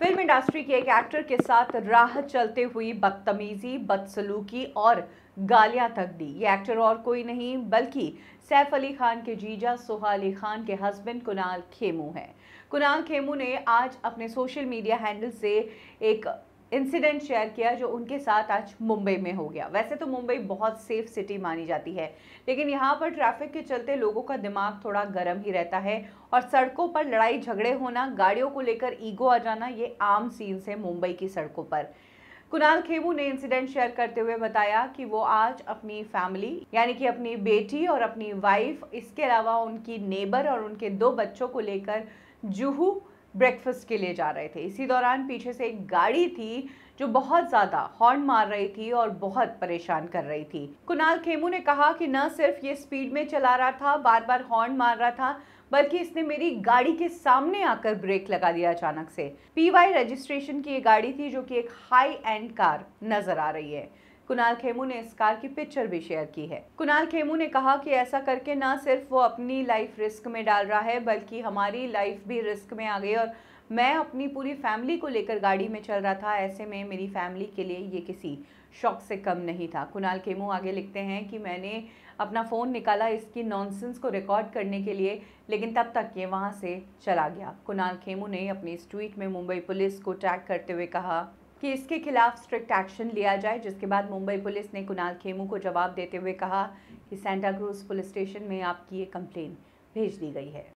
film industry के एक actor के साथ राह चलते हुई बदतमीजी बदसलूकी और गालियां तक दी ये एक्टर और कोई नहीं बल्कि सैफ अली खान के जीजा सोहा अली खान के हस्बैंड कुणाल खेमू हैं कुणाल खेमू ने आज अपने सोशल मीडिया हैंडल से एक इंसिडेंट शेयर किया जो उनके साथ आज मुंबई में हो गया वैसे तो मुंबई बहुत सेफ सिटी मानी जाती है लेकिन यहाँ पर ट्रैफिक के चलते लोगों का दिमाग थोड़ा गर्म ही रहता है और सड़कों पर लड़ाई झगड़े होना गाड़ियों को लेकर ईगो आ जाना ये आम सीन्स है मुंबई की सड़कों पर कुणाल खेमू ने इंसिडेंट शेयर करते हुए बताया कि वो आज अपनी फैमिली यानी कि अपनी बेटी और अपनी वाइफ इसके अलावा उनकी नेबर और उनके दो बच्चों को लेकर जुहू ब्रेकफास्ट के लिए जा रहे थे इसी दौरान पीछे से एक गाड़ी थी जो बहुत ज़्यादा हॉर्न मार रही थी और बहुत परेशान कर रही थी कुणाल खेमू ने कहा कि न सिर्फ ये स्पीड में चला रहा था बार बार हॉर्न मार रहा था बल्कि इसने मेरी गाड़ी के सामने आकर ब्रेक लगा दिया अचानक से पीवाई रजिस्ट्रेशन की ये गाड़ी थी जो कि एक हाई एंड कार नज़र आ रही है कुणाल खेमू ने इस कार की पिक्चर भी शेयर की है कुणाल खेमू ने कहा कि ऐसा करके ना सिर्फ वो अपनी लाइफ रिस्क में डाल रहा है बल्कि हमारी लाइफ भी रिस्क में आ गई और मैं अपनी पूरी फैमिली को लेकर गाड़ी में चल रहा था ऐसे में मेरी फैमिली के लिए ये किसी शौक से कम नहीं था कुणाल खेमू आगे लिखते हैं कि मैंने अपना फ़ोन निकाला इसकी नॉनसेंस को रिकॉर्ड करने के लिए लेकिन तब तक ये वहाँ से चला गया कुणाल खेमू ने अपनी इस ट्वीट में मुंबई पुलिस को टैग करते हुए कहा कि इसके खिलाफ स्ट्रिक्ट एक्शन लिया जाए जिसके बाद मुंबई पुलिस ने कुणाल खेमू को जवाब देते हुए कहा कि सेंटा क्रूज पुलिस स्टेशन में आपकी ये कंप्लेन भेज दी गई है